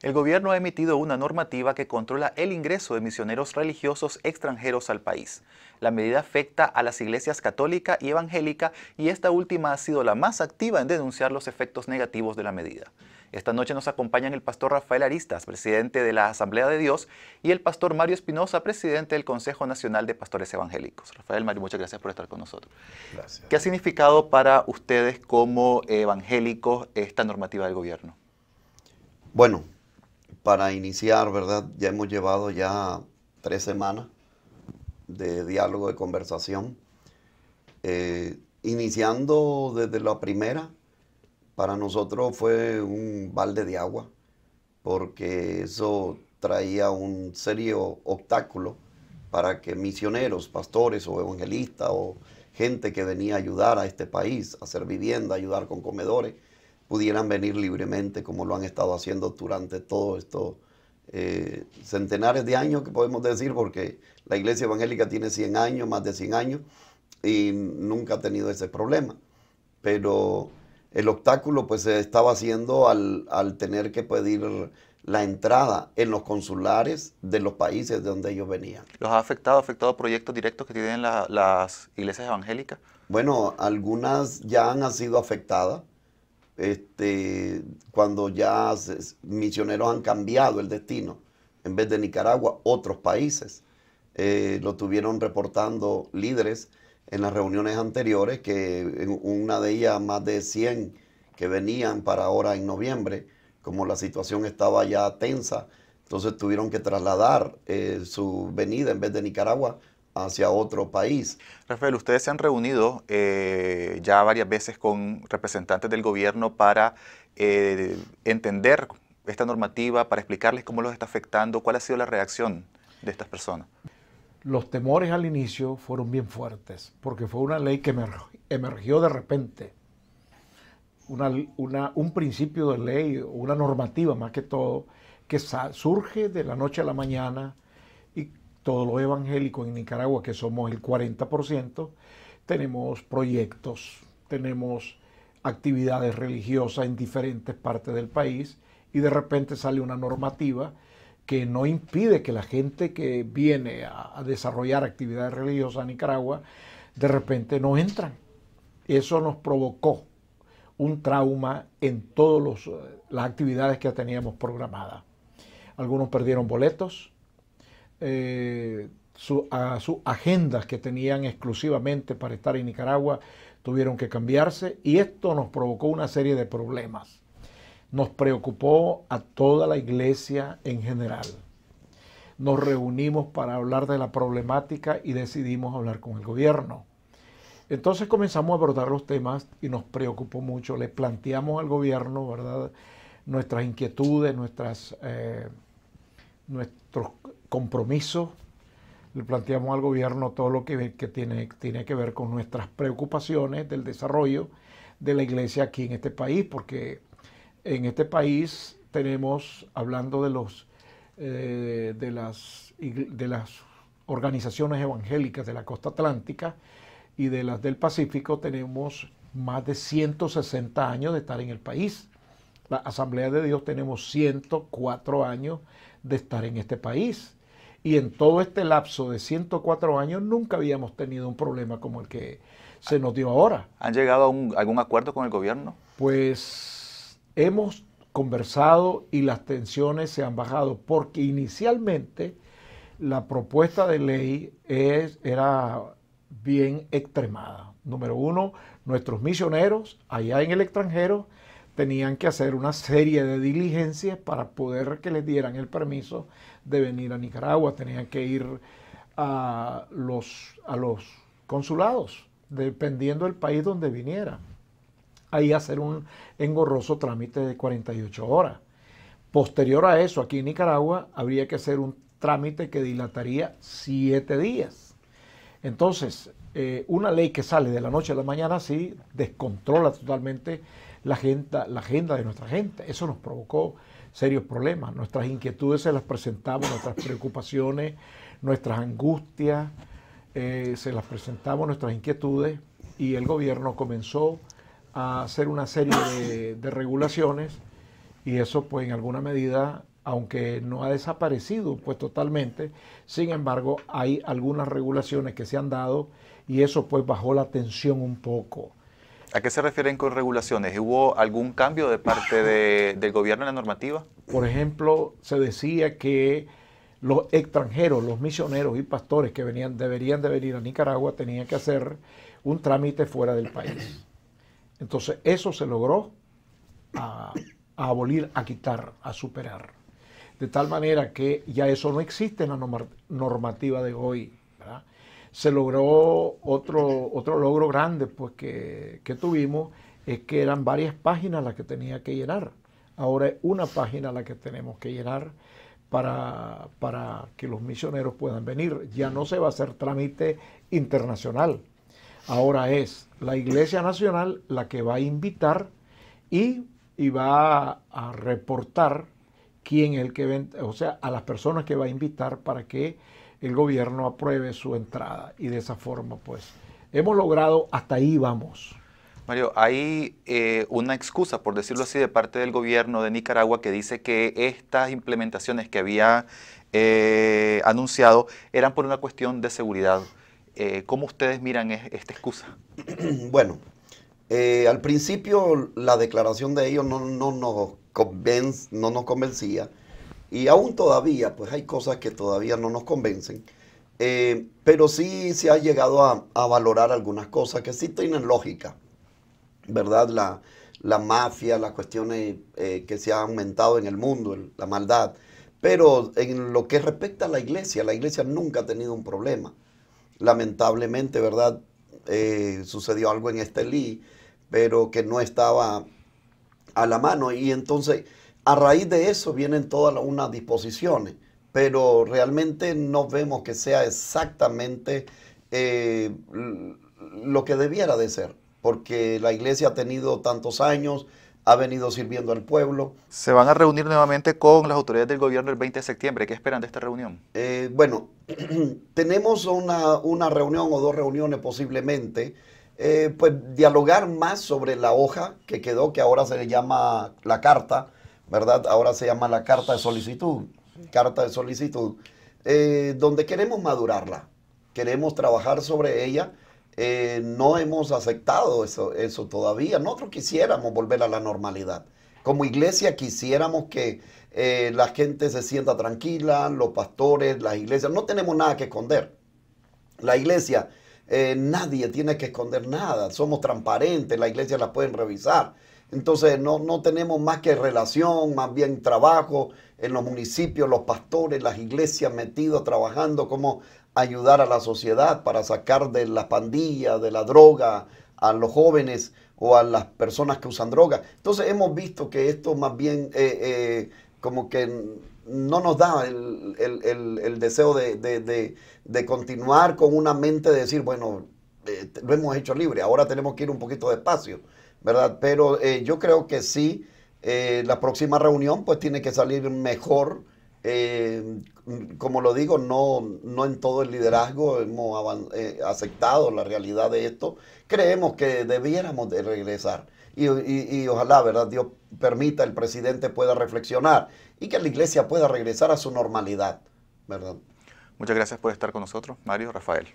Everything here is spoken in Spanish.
El gobierno ha emitido una normativa que controla el ingreso de misioneros religiosos extranjeros al país. La medida afecta a las iglesias católica y evangélica y esta última ha sido la más activa en denunciar los efectos negativos de la medida. Esta noche nos acompañan el pastor Rafael Aristas, presidente de la Asamblea de Dios, y el pastor Mario Espinosa, presidente del Consejo Nacional de Pastores Evangélicos. Rafael, Mario, muchas gracias por estar con nosotros. Gracias. ¿Qué ha significado para ustedes como evangélicos esta normativa del gobierno? Bueno, para iniciar, ¿verdad? Ya hemos llevado ya tres semanas de diálogo, de conversación, eh, iniciando desde la primera, para nosotros fue un balde de agua, porque eso traía un serio obstáculo para que misioneros, pastores o evangelistas o gente que venía a ayudar a este país, a hacer vivienda, ayudar con comedores, pudieran venir libremente como lo han estado haciendo durante todos estos eh, centenares de años que podemos decir, porque la iglesia evangélica tiene 100 años, más de 100 años, y nunca ha tenido ese problema. Pero el obstáculo pues se estaba haciendo al, tener que pedir la entrada en los consulares de los países de donde ellos venían. ¿Los ha afectado, ha afectado proyectos directos que tienen las iglesias evangélicas? Bueno, algunas ya han sido afectadas este, cuando ya misioneros han cambiado el destino, en vez de Nicaragua, otros países. Eh, lo tuvieron reportando líderes en las reuniones anteriores, que una de ellas más de 100 que venían para ahora en noviembre, como la situación estaba ya tensa, entonces tuvieron que trasladar eh, su venida en vez de Nicaragua hacia otro país. Rafael, ustedes se han reunido eh, ya varias veces con representantes del gobierno para eh, entender esta normativa, para explicarles cómo los está afectando, cuál ha sido la reacción de estas personas. Los temores al inicio fueron bien fuertes, porque fue una ley que emergió de repente. un principio de ley, una normativa más que todo, que surge de la noche a la mañana, todos los evangélicos en Nicaragua, que somos el 40%, tenemos proyectos, tenemos actividades religiosas en diferentes partes del país y de repente sale una normativa que no impide que la gente que viene a, desarrollar actividades religiosas en Nicaragua, de repente no entran. Eso nos provocó un trauma en todas eh, las actividades que teníamos programadas. Algunos perdieron boletos, eh, sus agendas que tenían exclusivamente para estar en Nicaragua tuvieron que cambiarse y esto nos provocó una serie de problemas. Nos preocupó a toda la iglesia en general. Nos reunimos para hablar de la problemática y decidimos hablar con el gobierno. Entonces comenzamos a abordar los temas y nos preocupó mucho. Le planteamos al gobierno, ¿verdad? Nuestras inquietudes, nuestras, eh, nuestros compromiso, le planteamos al gobierno todo lo que, tiene, tiene que ver con nuestras preocupaciones del desarrollo de la iglesia aquí en este país, porque en este país tenemos, hablando de, los, eh, de, las, de las organizaciones evangélicas de la costa atlántica y de las del Pacífico, tenemos más de 160 años de estar en el país. La Asamblea de Dios tenemos 104 años de estar en este país y en todo este lapso de 104 años nunca habíamos tenido un problema como el que se nos dio ahora. ¿Han llegado a algún acuerdo con el gobierno? Pues hemos conversado y las tensiones se han bajado porque inicialmente la propuesta de ley era bien extremada. Número uno, nuestros misioneros allá en el extranjero tenían que hacer una serie de diligencias para poder que les dieran el permiso de venir a Nicaragua, tenían que ir a los, a los consulados, dependiendo del país donde viniera. Ahí hacer un engorroso trámite de 48 horas. Posterior a eso, aquí en Nicaragua, habría que hacer un trámite que dilataría 7 días. Entonces, eh, una ley que sale de la noche a la mañana sí descontrola totalmente la la agenda de nuestra gente. Eso nos provocó serios problemas. Nuestras inquietudes se las presentamos, nuestras preocupaciones, nuestras angustias, eh, se las presentamos, nuestras inquietudes, y el gobierno comenzó a hacer una serie de, de regulaciones y eso pues en alguna medida aunque no ha desaparecido pues totalmente, sin embargo hay algunas regulaciones que se han dado y eso pues bajó la tensión un poco. ¿A qué se refieren con regulaciones? ¿Hubo algún cambio de parte del gobierno en la normativa? Por ejemplo, se decía que los extranjeros, los misioneros y pastores que venían, deberían de venir a Nicaragua tenían que hacer un trámite fuera del país. Entonces, eso se logró abolir, a quitar, a superar. De tal manera que ya eso no existe en la normativa de hoy se logró otro, otro logro grande pues, que, tuvimos, es que eran varias páginas las que tenía que llenar. Ahora es una página la que tenemos que llenar para, para que los misioneros puedan venir. Ya no se va a hacer trámite internacional. Ahora es la Iglesia Nacional la que va a invitar y, va a reportar quién el que, o sea, a las personas que va a invitar para que el gobierno apruebe su entrada y de esa forma pues hemos logrado hasta ahí vamos. Mario, hay eh, una excusa, por decirlo así, de parte del gobierno de Nicaragua que dice que estas implementaciones que había eh, anunciado eran por una cuestión de seguridad. Eh, ¿Cómo ustedes miran esta excusa? Bueno, al principio la declaración de ellos no nos convencía y aún todavía, pues hay cosas que todavía no nos convencen, eh, pero sí se ha llegado a, valorar algunas cosas que sí tienen lógica, ¿verdad? La, mafia, las cuestiones eh, que se han aumentado en el mundo, la maldad. Pero en lo que respecta a la iglesia, la iglesia nunca ha tenido un problema. Lamentablemente, ¿verdad? Eh, sucedió algo en Estelí, pero que no estaba a la mano. Y entonces a raíz de eso vienen todas unas disposiciones, pero realmente no vemos que sea exactamente eh, lo que debiera de ser, porque la iglesia ha tenido tantos años, ha venido sirviendo al pueblo. Se van a reunir nuevamente con las autoridades del gobierno el 20 de septiembre. ¿Qué esperan de esta reunión? Eh, bueno, tenemos una, reunión o dos reuniones posiblemente. Eh, pues dialogar más sobre la hoja que quedó, que ahora se le llama la carta, ¿verdad? Ahora se llama la carta de solicitud, carta de solicitud, eh, donde queremos madurarla, queremos trabajar sobre ella. Eh, no hemos aceptado eso, eso todavía. Nosotros quisiéramos volver a la normalidad. Como iglesia quisiéramos que eh, la gente se sienta tranquila, los pastores, las iglesias, no tenemos nada que esconder. La iglesia, nadie tiene que esconder nada, somos transparentes, la iglesia la pueden revisar. Entonces no, no tenemos más que relación, más bien trabajo en los municipios, los pastores, las iglesias metidos trabajando, cómo ayudar a la sociedad para sacar de las pandillas de la droga, a los jóvenes o a las personas que usan droga. Entonces hemos visto que esto más bien eh, eh, como que no nos da el, deseo de continuar con una mente de decir, bueno, eh, lo hemos hecho libre. Ahora tenemos que ir un poquito despacio, ¿verdad? Pero eh, yo creo que sí, eh, la próxima reunión pues tiene que salir mejor. Mm, como lo digo, no, no en todo el liderazgo hemos aceptado la realidad de esto. Creemos que debiéramos de regresar. Y, y, ojalá, ¿verdad? Dios permita el presidente pueda reflexionar y que la iglesia pueda regresar a su normalidad, ¿verdad? Muchas gracias por estar con nosotros, Mario, Rafael.